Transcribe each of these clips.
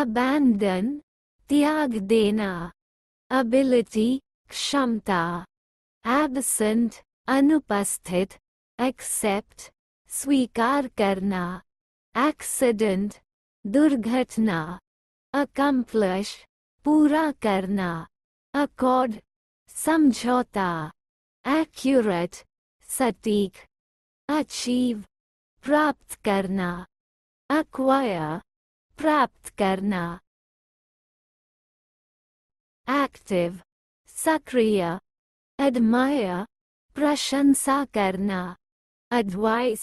abandon, त्याग देना ability, क्षमता absent, अनुपस्थित accept, स्वीकार करना accident, दुर्घटना accomplish, पूरा करना accord, समझौता accurate, सटीक achieve, प्राप्त करना acquire, प्राप्त करना एक्टिव सक्रिय अदमय प्रशंसा करना एडवाइस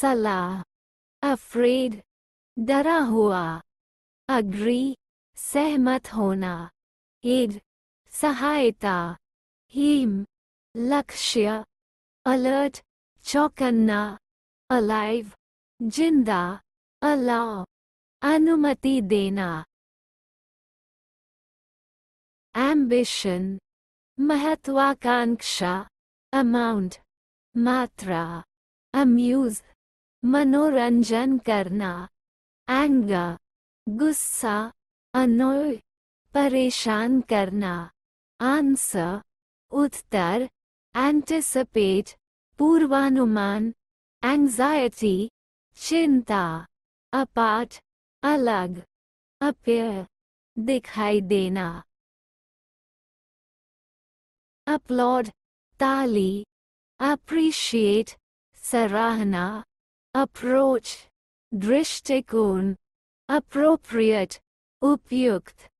सलाह अफ्रेड डरा हुआ अग्री सहमत होना एड सहायता हीम लक्ष्य अलर्ट चौकन्ना अलाइव जिंदा अलाव अनुमति देना एम्बिशन महत्वाकांक्षा अमाउंट मात्रा अम्यूज मनोरंजन करना एंगा गुस्सा अनोय परेशान करना आंसर उत्तर एंटिसिपेट पूर्वानुमान एंजाइटी चिंता अपाठ अलग अपेयर दिखाई देना अपलोड ताली अप्रिशिएट सराहना अप्रोच दृष्टिकोण अप्रोप्रिएट उपयुक्त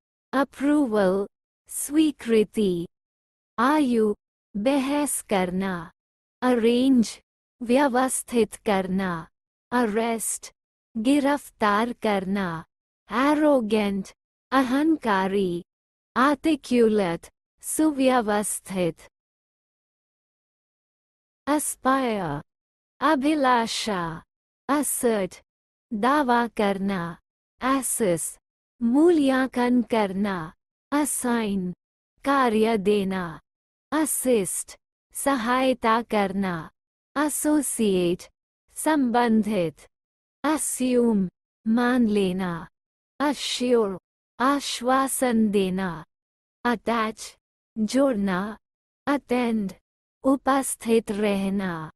अप्रूवल स्वीकृति आयु बहस करना अरेंज व्यवस्थित करना अरेस्ट गिरफ्तार करना एरोगेंट अहंकारी आतिक्यूलत सुव्यवस्थित aspire, अभिलाषा असट दावा करना एसिस मूल्यांकन करना असाइन कार्य देना असिस्ट सहायता करना एसोसिएट संबंधित अस्यूम मान लेना अश्योर आश्वासन देना अटैच जोड़ना अटेंड उपस्थित रहना